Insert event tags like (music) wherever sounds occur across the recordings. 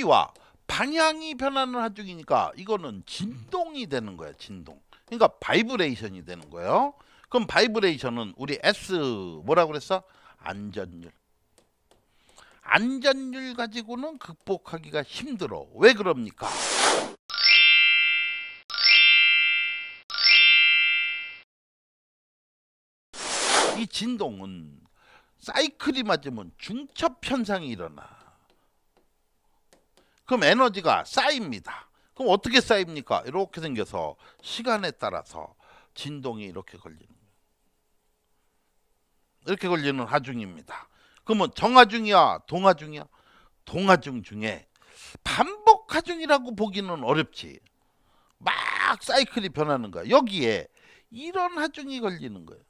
크기와 방향이 변하는 화중이니까 이거는 진동이 되는 거야 진동 그러니까 바이브레이션이 되는 거예요 그럼 바이브레이션은 우리 S 뭐라고 그랬어? 안전율 안전율 가지고는 극복하기가 힘들어 왜 그럽니까? 이 진동은 사이클이 맞으면 중첩 현상이 일어나 그럼 에너지가 쌓입니다. 그럼 어떻게 쌓입니까? 이렇게 생겨서 시간에 따라서 진동이 이렇게 걸리는 거예요. 이렇게 걸리는 하중입니다. 그러면 정하중이야, 동하중이야? 동하중 중에 반복하중이라고 보기는 어렵지. 막 사이클이 변하는 거야. 여기에 이런 하중이 걸리는 거예요.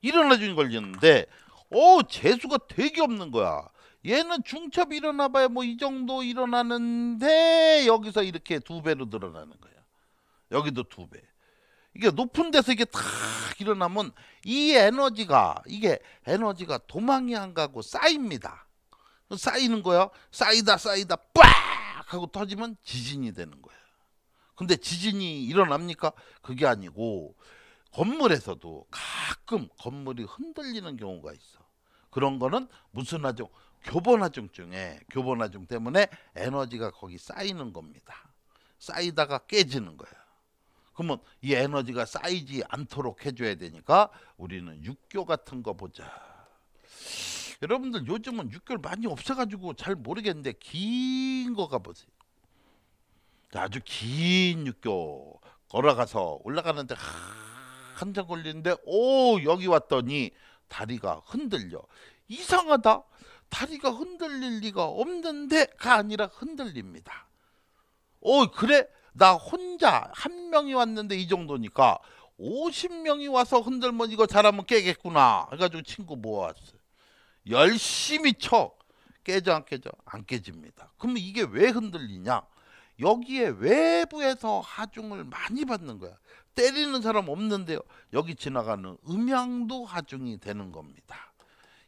이런 하중이 걸리는데 오, 재수가 되게 없는 거야. 얘는 중첩 일어나봐야 뭐이 정도 일어나는데 여기서 이렇게 두 배로 늘어나는 거야. 여기도 두 배. 이게 높은 데서 이게 탁 일어나면 이 에너지가 이게 에너지가 도망이 안 가고 쌓입니다. 쌓이는 거야. 쌓이다 쌓이다 빡 하고 터지면 지진이 되는 거야. 근데 지진이 일어납니까? 그게 아니고 건물에서도 가끔 건물이 흔들리는 경우가 있어. 그런 거는 무슨 하종교본하중 중에 교본하중 때문에 에너지가 거기 쌓이는 겁니다. 쌓이다가 깨지는 거예요. 그러면 이 에너지가 쌓이지 않도록 해줘야 되니까 우리는 육교 같은 거 보자. 여러분들 요즘은 육교를 많이 없애가지고 잘 모르겠는데 긴 거가 보세요. 아주 긴 육교 걸어가서 올라가는데 한참 걸리는데 오 여기 왔더니 다리가 흔들려. 이상하다. 다리가 흔들릴 리가 없는데가 아니라 흔들립니다. 어, 그래? 나 혼자 한 명이 왔는데 이 정도니까 50명이 와서 흔들면 이거 잘하면 깨겠구나. 해가지고 친구 모아왔어요. 열심히 쳐. 깨져 안 깨져? 안 깨집니다. 그럼 이게 왜 흔들리냐? 여기에 외부에서 하중을 많이 받는 거야. 때리는 사람 없는데요. 여기 지나가는 음향도 하중이 되는 겁니다.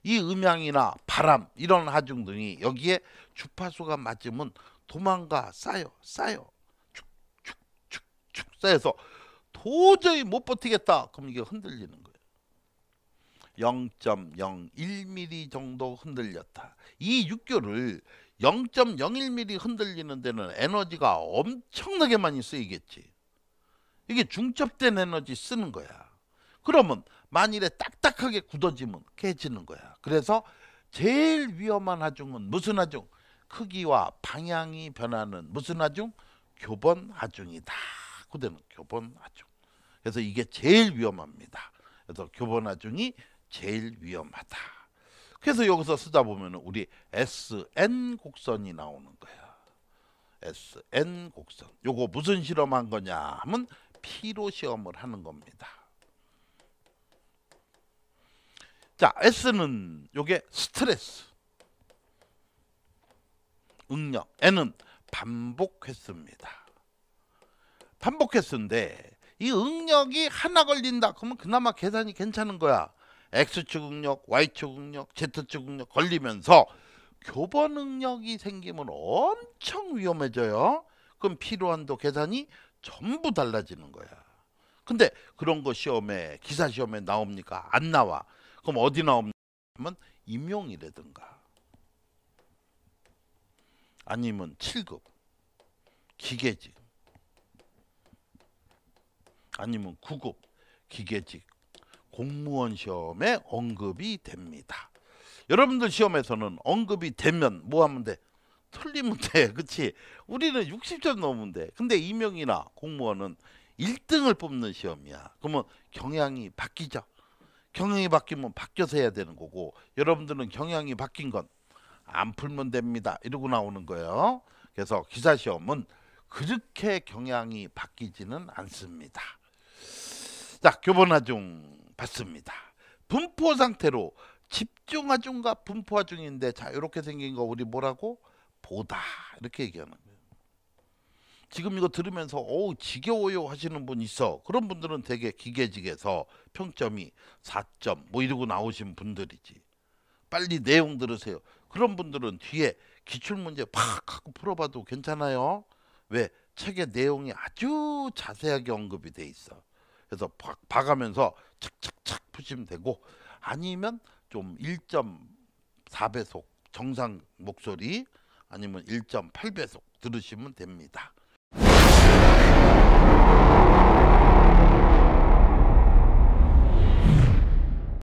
이 음향이나 바람 이런 하중 등이 여기에 주파수가 맞으면 도망가 쌓여 쌓여 축축축축 쌓여서 도저히 못 버티겠다. 그럼 이게 흔들리는 거예요. 0.01mm 정도 흔들렸다. 이 육교를 0.01mm 흔들리는 데는 에너지가 엄청나게 많이 쓰이겠지. 이게 중첩된 에너지 쓰는 거야. 그러면 만일에 딱딱하게 굳어지면 깨지는 거야. 그래서 제일 위험한 하중은 무슨 하중? 크기와 방향이 변하는 무슨 하중? 교본 하중이다. 그대는 교본 하중. 그래서 이게 제일 위험합니다. 그래서 교본 하중이 제일 위험하다. 그래서 여기서 쓰다 보면 우리 SN 곡선이 나오는 거야. SN 곡선. 요거 무슨 실험한 거냐 하면 피로 시험을 하는 겁니다. 자, S는 요게 스트레스. 응력. N은 반복 횟수니다 반복 횟수데이 응력이 하나 걸린다 그러면 그나마 계산이 괜찮은 거야. X축 응력, Y축 응력, Z축 응력 걸리면서 교번 응력이 생기면 엄청 위험해져요. 그럼 필요한도 계산이 전부 달라지는 거야. 근데 그런 거 시험에 기사 시험에 나옵니까? 안 나와. 그럼 어디 나옵니면 임용이라든가 아니면 7급 기계직 아니면 9급 기계직 공무원 시험에 언급이 됩니다. 여러분들 시험에서는 언급이 되면 뭐 하면 돼? 틀리면 (laughs) 돼. 그치? 우리는 60점 넘으면 돼. 근데 임용이나 공무원은 1등을 뽑는 시험이야. 그러면 경향이 바뀌죠. 경향이 바뀌면 바뀌어서 해야 되는 거고 여러분들은 경향이 바뀐 건 안 풀면 됩니다. 이러고 나오는 거예요. 그래서 기사시험은 그렇게 경향이 바뀌지는 않습니다. 자, 교본화중 봤습니다 분포 상태로 집중하중과 분포하중인데 자 이렇게 생긴 거 우리 뭐라고 보다 이렇게 얘기하는 거예요. 지금 이거 들으면서 어 지겨워요 하시는 분 있어. 그런 분들은 되게 기계직에서 평점이 4점 뭐 이러고 나오신 분들이지. 빨리 내용 들으세요. 그런 분들은 뒤에 기출문제 팍 하고 풀어봐도 괜찮아요. 왜? 책의 내용이 아주 자세하게 언급이 돼 있어. 그래서 팍 박으면서 착착착 푸시면 되고 아니면 좀 1.4배속 정상 목소리 아니면 1.8배속 들으시면 됩니다.